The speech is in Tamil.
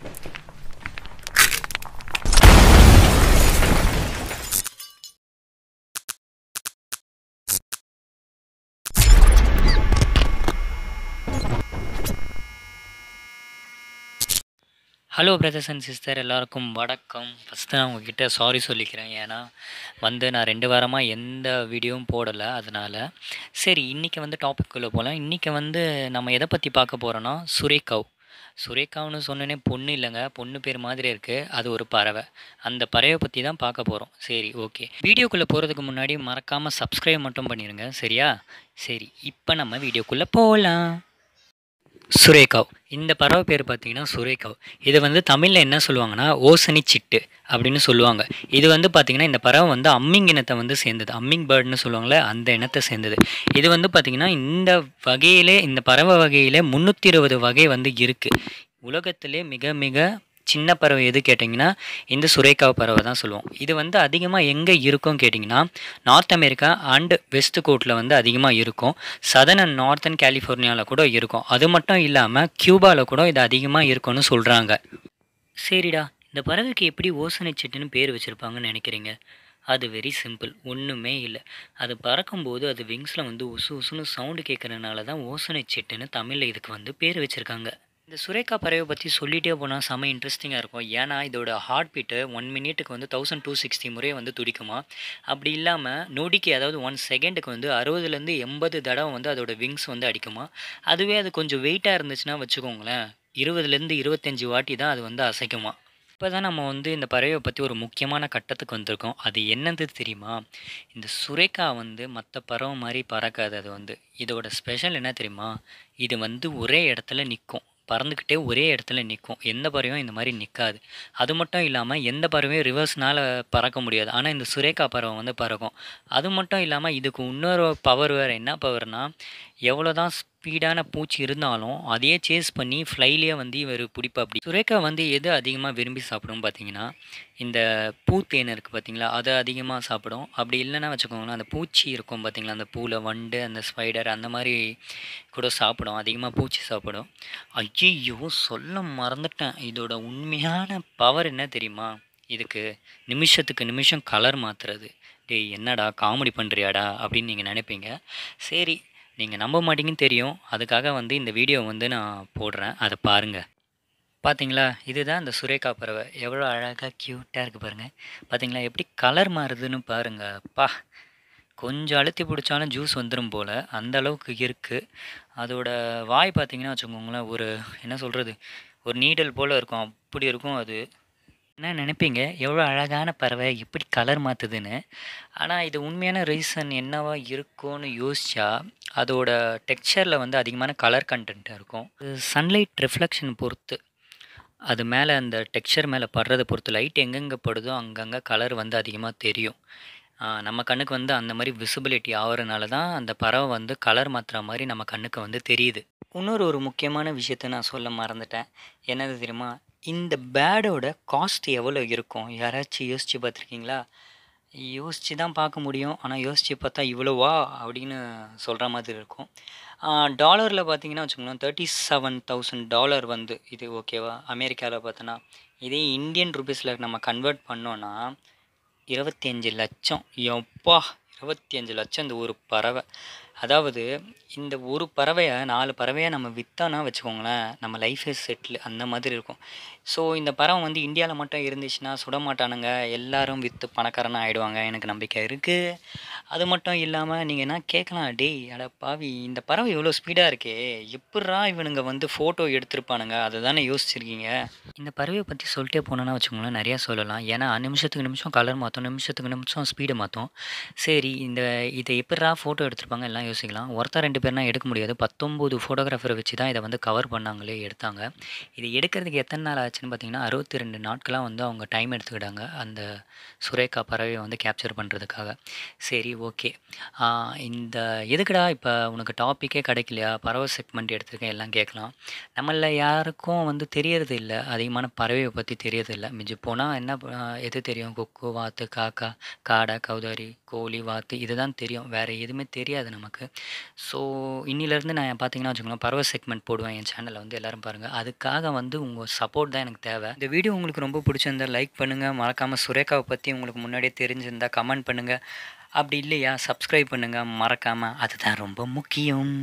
ஹலோ பிரதர்ஸ் அண்ட் சிஸ்டர் எல்லாருக்கும் வணக்கம் ஃபஸ்ட்டு நான் உங்ககிட்ட சாரி சொல்லிக்கிறேன் ஏன்னா வந்து நான் ரெண்டு வாரமாக எந்த வீடியோவும் போடலை அதனால் சரி இன்றைக்கி வந்து டாப்பிக்குள்ளே போகலாம் இன்றைக்கி வந்து நம்ம எதை பற்றி பார்க்க போகிறோன்னா சுரேகவ் சுரேகான்னு சொன்னனே பொண்ணு இல்லைங்க பொண்ணு பேர் மாதிரி இருக்குது அது ஒரு பறவை அந்த பறவை பற்றி தான் பார்க்க போகிறோம் சரி ஓகே வீடியோக்குள்ளே போகிறதுக்கு முன்னாடி மறக்காமல் சப்ஸ்கிரைப் மட்டும் பண்ணிடுங்க சரியா சரி இப்போ நம்ம வீடியோக்குள்ளே போகலாம் சுரேகாவ் இந்த பறவை பேர் பார்த்தீங்கன்னா சுரேகாவ் இது வந்து தமிழில் என்ன சொல்லுவாங்கன்னா ஓசனி சிட்டு அப்படின்னு சொல்லுவாங்க இது வந்து பார்த்திங்கன்னா இந்த பறவை வந்து அம்மிங் இனத்தை வந்து சேர்ந்தது அம்மிங் பேர்டுன்னு சொல்லுவாங்களே அந்த இனத்தை சேர்ந்தது இது வந்து பார்த்திங்கன்னா இந்த வகையிலே இந்த பறவை வகையில் முந்நூற்றி இருபது வகை வந்து இருக்குது உலகத்திலே மிக மிக சின்ன பறவை எது கேட்டிங்கன்னா இந்த சுரேக்கா பறவை தான் சொல்லுவோம் இது வந்து அதிகமாக எங்கே இருக்கும் கேட்டிங்கன்னா நார்த் அமெரிக்கா அண்டு வெஸ்ட் கோட்டில் வந்து அதிகமாக இருக்கும் சதர்ன் அண்ட் நார்த்தன் கலிஃபோர்னியாவில் கூட இருக்கும் அது மட்டும் இல்லாமல் கியூபாவில் கூட இது அதிகமாக இருக்கும்னு சொல்கிறாங்க சரிடா இந்த பறவைக்கு எப்படி ஓசனை சிட்டுன்னு பேர் வச்சுருப்பாங்கன்னு நினைக்கிறீங்க அது வெரி சிம்பிள் ஒன்றுமே இல்லை அது பறக்கும்போது அது விங்ஸில் வந்து உசு உசுன்னு சவுண்டு கேட்குறதுனால தான் ஓசனை சிட்டுன்னு தமிழில் இதுக்கு வந்து பேர் வச்சுருக்காங்க இந்த சுரேகா பறவை பற்றி சொல்லிகிட்டே போனால் செம்ம இன்ட்ரெஸ்டிங்காக இருக்கும் ஏன்னா இதோட ஹார்ட் பீட்டு ஒன் மினிட்டுக்கு வந்து தௌசண்ட் டூ சிக்ஸ்டி முறையே வந்து துடிக்குமா அப்படி இல்லாமல் நொடிக்கு அதாவது ஒன் செகண்டுக்கு வந்து அறுபதுலேருந்து எண்பது தடவை வந்து அதோட விங்ஸ் வந்து அடிக்குமா அதுவே அது கொஞ்சம் வெயிட்டாக இருந்துச்சுன்னா வச்சுக்கோங்களேன் இருபதுலேருந்து இருபத்தஞ்சி வாட்டி தான் அது வந்து அசைக்குமா இப்போ தான் நம்ம வந்து இந்த பறவையை பற்றி ஒரு முக்கியமான கட்டத்துக்கு வந்திருக்கோம் அது என்னது தெரியுமா இந்த சுரேக்கா வந்து மற்ற பறவை மாதிரி பறக்காது அது வந்து இதோட ஸ்பெஷல் என்ன தெரியுமா இது வந்து ஒரே இடத்துல நிற்கும் பறந்துக்கிட்டே ஒரே இடத்துல நிற்கும் எந்த பறவையும் இந்த மாதிரி நிற்காது அது மட்டும் இல்லாமல் எந்த பறவையும் ரிவர்ஸ்னால் பறக்க முடியாது ஆனால் இந்த சுரேகா பறவை வந்து பறக்கும் அது மட்டும் இல்லாமல் இதுக்கு இன்னொரு பவர் வேறு என்ன பவர்னால் எவ்வளோ தான் ஸ்பீடான பூச்சி இருந்தாலும் அதையே சேஸ் பண்ணி ஃப்ளைலேயே வந்து இவர் பிடிப்பா அப்படி சுரேகா வந்து எது அதிகமாக விரும்பி சாப்பிடும் பார்த்தீங்கன்னா இந்த பூத்தேன் இருக்குது பார்த்தீங்களா அதை அதிகமாக சாப்பிடும் அப்படி இல்லைன்னா வச்சுக்கோங்களேன் அந்த பூச்சி இருக்கும் பார்த்தீங்களா அந்த பூவில் வண்டு அந்த ஸ்பைடர் அந்த மாதிரி கூட சாப்பிடும் அதிகமாக பூச்சி சாப்பிடும் ஐயோ சொல்ல மறந்துட்டேன் இதோட உண்மையான பவர் என்ன தெரியுமா இதுக்கு நிமிஷத்துக்கு நிமிஷம் கலர் மாற்றுறது டேய் என்னடா காமெடி பண்ணுறியாடா அப்படின்னு நீங்கள் நினைப்பீங்க சரி நீங்கள் நம்ப மாட்டீங்கன்னு தெரியும் அதுக்காக வந்து இந்த வீடியோ வந்து நான் போடுறேன் அதை பாருங்கள் பார்த்தீங்களா இதுதான் இந்த சுரேகா பறவை எவ்வளோ அழகாக க்யூட்டாக இருக்குது பாருங்கள் பார்த்தீங்களா எப்படி கலர் மாறுதுன்னு பாருங்கள் பா கொஞ்சம் அழுத்தி பிடிச்சாலும் ஜூஸ் வந்துடும் போல் அந்த அளவுக்கு இருக்குது அதோட வாய் பார்த்தீங்கன்னா வச்சுக்கோங்களேன் ஒரு என்ன சொல்கிறது ஒரு நீடல் போல் இருக்கும் அப்படி இருக்கும் அது என்ன நினைப்பீங்க எவ்வளோ அழகான பறவை எப்படி கலர் மாற்றுதுன்னு ஆனால் இது உண்மையான ரீசன் என்னவா இருக்கும்னு யோசிச்சா அதோட டெக்ஸ்சரில் வந்து அதிகமான கலர் கண்டென்ட் இருக்கும் சன்லைட் ரிஃப்ளெக்ஷன் பொறுத்து அது மேலே அந்த டெக்ஸ்சர் மேலே படுறதை பொறுத்து லைட் எங்கெங்கே படுதோ அங்கங்கே கலர் வந்து அதிகமாக தெரியும் நம்ம கண்ணுக்கு வந்து அந்த மாதிரி விசிபிலிட்டி ஆகிறதுனால தான் அந்த பறவை வந்து கலர் மாற்றுற மாதிரி நம்ம கண்ணுக்கு வந்து தெரியுது இன்னொரு ஒரு முக்கியமான விஷயத்த நான் சொல்ல மறந்துட்டேன் என்னது தெரியுமா இந்த பேடோட காஸ்ட் எவ்வளோ இருக்கும் யாராச்சும் யோசித்து பார்த்துருக்கீங்களா யோசித்து தான் பார்க்க முடியும் ஆனால் யோசித்து பார்த்தா இவ்வளோவா அப்படின்னு சொல்கிற மாதிரி இருக்கும் டாலரில் பார்த்தீங்கன்னா வச்சுக்கோங்களேன் தேர்ட்டி செவன் தௌசண்ட் டாலர் வந்து இது ஓகேவா அமெரிக்காவில் பார்த்தோன்னா இதே இந்தியன் ருபீஸில் நம்ம கன்வெர்ட் பண்ணோன்னா இருபத்தஞ்சு லட்சம் எப்பா இருபத்தி அஞ்சு லட்சம் இந்த ஒரு பறவை அதாவது இந்த ஒரு பறவையை நாலு பறவையாக நம்ம விற்றோன்னா வச்சுக்கோங்களேன் நம்ம இஸ் செட்டில் அந்த மாதிரி இருக்கும் ஸோ இந்த பறவை வந்து இந்தியாவில் மட்டும் இருந்துச்சுன்னா சுட மாட்டானுங்க எல்லாரும் விற்று பணக்காரனாக ஆகிடுவாங்க எனக்கு நம்பிக்கை இருக்குது அது மட்டும் இல்லாமல் நீங்கள் என்ன கேட்கலாம் டேய் அட பாவி இந்த பறவை இவ்வளோ ஸ்பீடாக இருக்கே எப்பட்றா இவனுங்க வந்து ஃபோட்டோ எடுத்திருப்பானுங்க அதை தானே யோசிச்சிருக்கீங்க இந்த பறவையை பற்றி சொல்லிட்டே போனோன்னா வச்சுக்கோங்களேன் நிறையா சொல்லலாம் ஏன்னா நிமிஷத்துக்கு நிமிஷம் கலர் மாற்றும் நிமிஷத்துக்கு நிமிஷம் ஸ்பீடு மாற்றும் சரி இந்த இதை எப்பட்றா ஃபோட்டோ எடுத்திருப்பாங்க எல்லாம் யோசிக்கலாம் ஒருத்தர் ரெண்டு பேர்னா எடுக்க முடியாது பத்தொம்போது ஃபோட்டோகிராஃபரை வச்சு தான் இதை வந்து கவர் பண்ணாங்களே எடுத்தாங்க இது எடுக்கிறதுக்கு எத்தனை நாள் ஆச்சுன்னு பார்த்தீங்கன்னா அறுபத்தி ரெண்டு நாட்களாக வந்து அவங்க டைம் எடுத்துக்கிட்டாங்க அந்த சுரேகா பறவையை வந்து கேப்சர் பண்ணுறதுக்காக சரி ஓகே இந்த எதுக்குடா இப்போ உனக்கு டாப்பிக்கே கிடைக்கலையா பறவை செக்மெண்ட் எடுத்திருக்கேன் எல்லாம் கேட்கலாம் நம்மளில் யாருக்கும் வந்து தெரியறது இல்லை அதிகமான பறவையை பற்றி தெரியறது இல்லை மிஞ்சி போனால் என்ன எது தெரியும் கொக்கு வாத்து காக்கா காடை கௌதாரி கோழி வாத்து இதுதான் தெரியும் வேறு எதுவுமே தெரியாது நமக்கு ஸோ இன்னிலேருந்து நான் பார்த்தீங்கன்னா வச்சுக்கோங்களேன் பறவை செக்மெண்ட் போடுவேன் என் சேனலில் வந்து எல்லோரும் பாருங்கள் அதுக்காக வந்து உங்கள் சப்போர்ட் தான் எனக்கு தேவை இந்த வீடியோ உங்களுக்கு ரொம்ப பிடிச்சிருந்தா லைக் பண்ணுங்கள் மறக்காமல் சுரேகாவை பற்றி உங்களுக்கு முன்னாடியே தெரிஞ்சிருந்தால் கமெண்ட் பண்ணுங்கள் அப்படி இல்லையா சப்ஸ்கிரைப் பண்ணுங்கள் மறக்காமல் அதுதான் ரொம்ப முக்கியம்